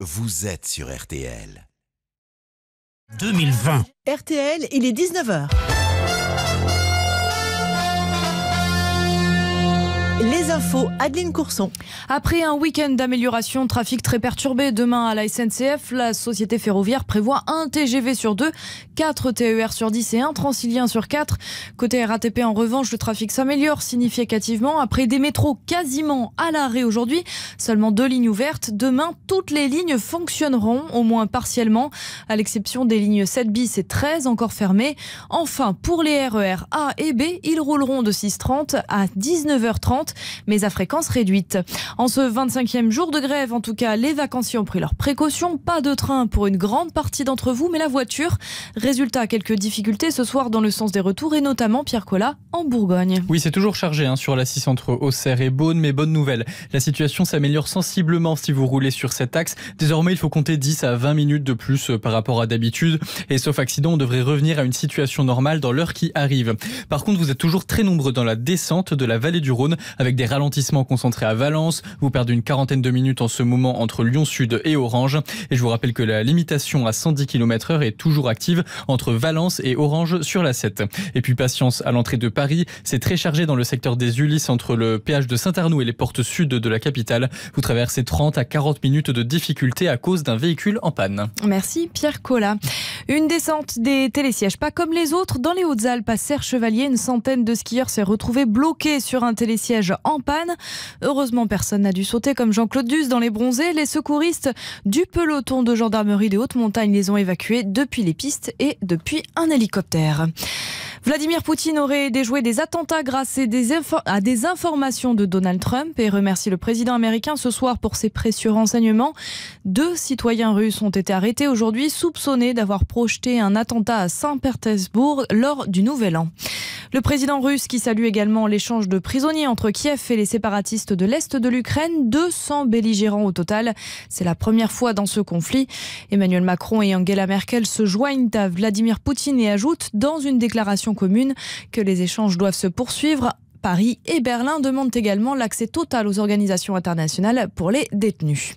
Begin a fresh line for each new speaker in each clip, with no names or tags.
Vous êtes sur RTL. 2020. RTL, il est 19h. Les infos, Adeline Courson. Après un week-end d'amélioration, trafic très perturbé demain à la SNCF, la société ferroviaire prévoit un TGV sur deux, 4 TER sur 10 et un Transilien sur 4. Côté RATP, en revanche, le trafic s'améliore significativement. Après des métros quasiment à l'arrêt aujourd'hui, seulement deux lignes ouvertes. Demain, toutes les lignes fonctionneront, au moins partiellement, à l'exception des lignes 7 bis et 13 encore fermées. Enfin, pour les RER e A et B, ils rouleront de 6h30 à 19h30 mais à fréquence réduite. En ce 25e jour de grève, en tout cas, les vacanciers ont pris leurs précautions. Pas de train pour une grande partie d'entre vous, mais la voiture. Résultat, quelques difficultés ce soir dans le sens des retours, et notamment Pierre Collat en Bourgogne.
Oui, c'est toujours chargé hein, sur la 6 entre Auxerre et Beaune, mais bonne nouvelle. La situation s'améliore sensiblement si vous roulez sur cet axe. Désormais, il faut compter 10 à 20 minutes de plus euh, par rapport à d'habitude. Et sauf accident, on devrait revenir à une situation normale dans l'heure qui arrive. Par contre, vous êtes toujours très nombreux dans la descente de la vallée du Rhône avec des ralentissements concentrés à Valence. Vous perdez une quarantaine de minutes en ce moment entre Lyon Sud et Orange. Et je vous rappelle que la limitation à 110 km/h est toujours active entre Valence et Orange sur la 7. Et puis patience à l'entrée de Paris, c'est très chargé dans le secteur des Ulysses entre le péage de Saint-Arnoux et les portes sud de la capitale. Vous traversez 30 à 40 minutes de difficulté à cause d'un véhicule en panne.
Merci Pierre Collat. Une descente des télésièges, pas comme les autres. Dans les Hautes-Alpes, à Serre-Chevalier, une centaine de skieurs s'est retrouvée bloquée sur un télésiège en panne. Heureusement, personne n'a dû sauter comme Jean-Claude Duss dans les bronzés. Les secouristes du peloton de gendarmerie des Hautes-Montagnes les ont évacués depuis les pistes et depuis un hélicoptère. Vladimir Poutine aurait déjoué des attentats grâce à des, informations de Donald Trump et remercie le président américain ce soir pour ses précieux renseignements. Deux citoyens russes ont été arrêtés aujourd'hui, soupçonnés d'avoir projeté un attentat à Saint-Pétersbourg lors du Nouvel An. Le président russe qui salue également l'échange de prisonniers entre Kiev et les séparatistes de l'Est de l'Ukraine, 200 belligérants au total. C'est la première fois dans ce conflit. Emmanuel Macron et Angela Merkel se joignent à Vladimir Poutine et ajoutent dans une déclaration commune que les échanges doivent se poursuivre Paris et Berlin demandent également l'accès total aux organisations internationales pour les détenus.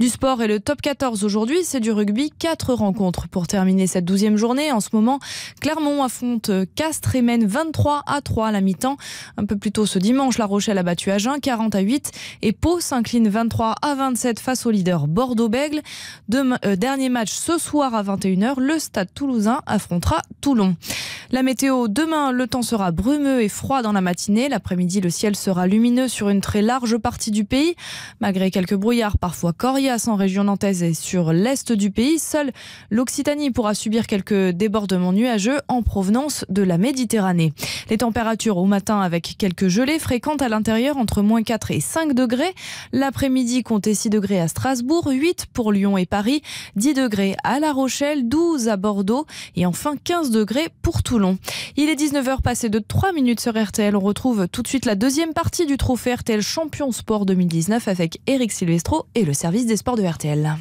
Du sport et le top 14 aujourd'hui, c'est du rugby. Quatre rencontres pour terminer cette douzième journée. En ce moment, Clermont affronte Castres et mène 23 à 3 à la mi-temps. Un peu plus tôt ce dimanche, La Rochelle a battu Agen 40 à 8 et Pau s'incline 23 à 27 face au leader Bordeaux-Bègle. Euh, dernier match ce soir à 21h, le Stade toulousain affrontera Toulon. La météo demain, le temps sera brumeux et froid dans la matinée. L'après-midi, le ciel sera lumineux sur une très large partie du pays. Malgré quelques brouillards, parfois coriaces en région nantaise et sur l'est du pays, seule l'Occitanie pourra subir quelques débordements nuageux en provenance de la Méditerranée. Les températures au matin avec quelques gelées fréquentes à l'intérieur entre moins 4 et 5 degrés. L'après-midi, comptez 6 degrés à Strasbourg, 8 pour Lyon et Paris, 10 degrés à La Rochelle, 12 à Bordeaux et enfin 15 degrés pour Toulouse. Il est 19h passé de 3 minutes sur RTL. On retrouve tout de suite la deuxième partie du trophée RTL Champion Sport 2019 avec Eric Silvestro et le service des sports de RTL.